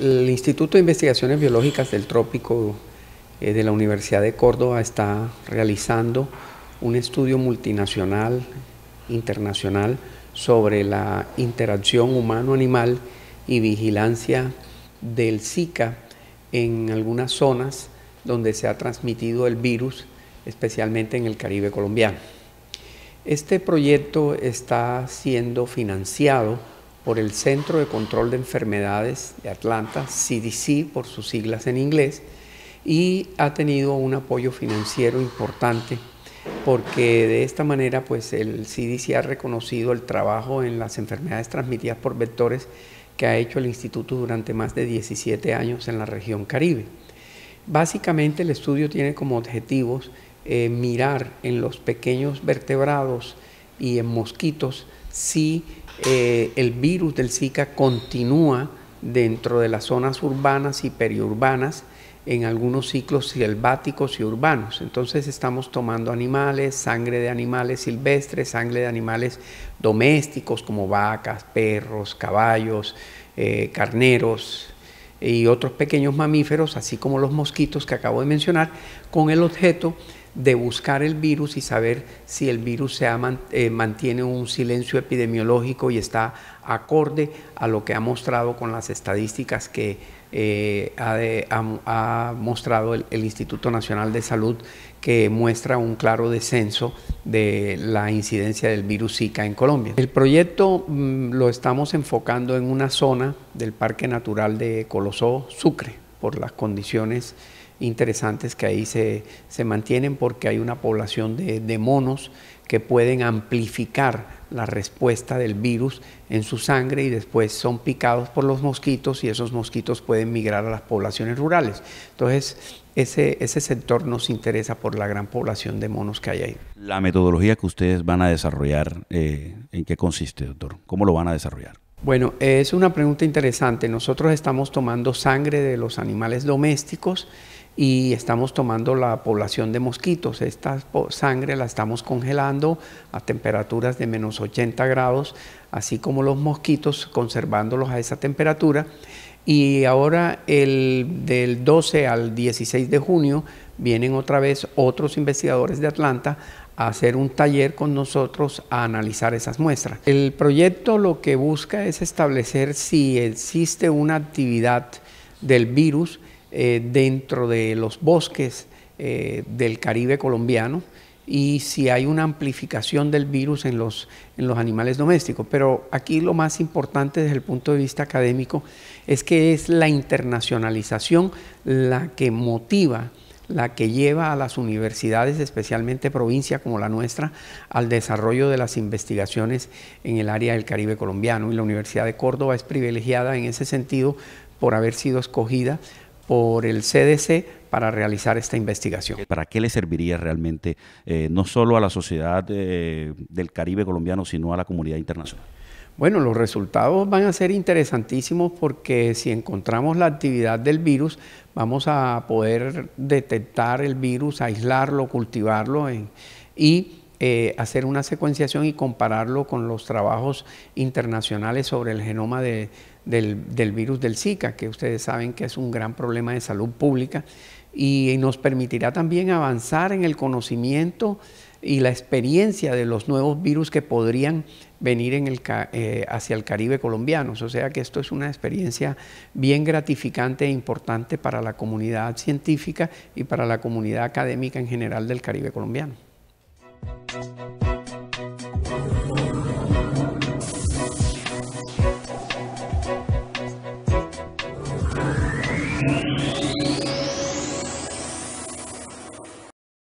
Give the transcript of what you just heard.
El Instituto de Investigaciones Biológicas del Trópico eh, de la Universidad de Córdoba está realizando un estudio multinacional, internacional, sobre la interacción humano-animal y vigilancia del Zika en algunas zonas donde se ha transmitido el virus, especialmente en el Caribe colombiano. Este proyecto está siendo financiado por el Centro de Control de Enfermedades de Atlanta, CDC por sus siglas en inglés, y ha tenido un apoyo financiero importante porque de esta manera pues el CDC ha reconocido el trabajo en las enfermedades transmitidas por vectores que ha hecho el instituto durante más de 17 años en la región Caribe. Básicamente el estudio tiene como objetivos eh, mirar en los pequeños vertebrados y en mosquitos si eh, el virus del Zika continúa dentro de las zonas urbanas y periurbanas en algunos ciclos selváticos y urbanos. Entonces estamos tomando animales, sangre de animales silvestres, sangre de animales domésticos como vacas, perros, caballos, eh, carneros y otros pequeños mamíferos, así como los mosquitos que acabo de mencionar, con el objeto de buscar el virus y saber si el virus se eh, mantiene un silencio epidemiológico y está acorde a lo que ha mostrado con las estadísticas que eh, ha, mostrado el, Instituto Nacional de Salud, que muestra un claro descenso de la incidencia del virus Zika en Colombia. El proyecto mm, lo estamos enfocando en una zona del Parque Natural de Colosó, Sucre, por las condiciones interesantes que ahí se, mantienen porque hay una población de, monos que pueden amplificar la respuesta del virus en su sangre y después son picados por los mosquitos y esos mosquitos pueden migrar a las poblaciones rurales. Entonces, ese, ese sector nos interesa por la gran población de monos que hay ahí. La metodología que ustedes van a desarrollar, eh, ¿en qué consiste, doctor? ¿Cómo lo van a desarrollar? Bueno, es una pregunta interesante. Nosotros estamos tomando sangre de los animales domésticos y estamos tomando la población de mosquitos. Esta sangre la estamos congelando a temperaturas de menos 80 grados, así como los mosquitos, conservándolos a esa temperatura. Y ahora el, del 12 al 16 de junio vienen otra vez otros investigadores de Atlanta a hacer un taller con nosotros a analizar esas muestras. El proyecto lo que busca es establecer si existe una actividad del virus eh, dentro de los bosques eh, del Caribe colombiano y si hay una amplificación del virus en los, en los animales domésticos. Pero aquí lo más importante desde el punto de vista académico es que es la internacionalización la que motiva la que lleva a las universidades, especialmente provincia como la nuestra, al desarrollo de las investigaciones en el área del Caribe colombiano. Y la Universidad de Córdoba es privilegiada en ese sentido por haber sido escogida por el CDC para realizar esta investigación. ¿Para qué le serviría realmente eh, no solo a la sociedad eh, del Caribe colombiano, sino a la comunidad internacional? Bueno, los resultados van a ser interesantísimos porque si encontramos la actividad del virus, vamos a poder detectar el virus, aislarlo, cultivarlo en, eh, y eh, hacer una secuenciación y compararlo con los trabajos internacionales sobre el genoma del, virus del Zika, que ustedes saben que es un gran problema de salud pública, y nos permitirá también avanzar en el conocimiento y la experiencia de los nuevos virus que podrían venir eh, hacia el Caribe colombiano. O sea que esto es una experiencia bien gratificante e importante para la comunidad científica y para la comunidad académica en general del Caribe colombiano.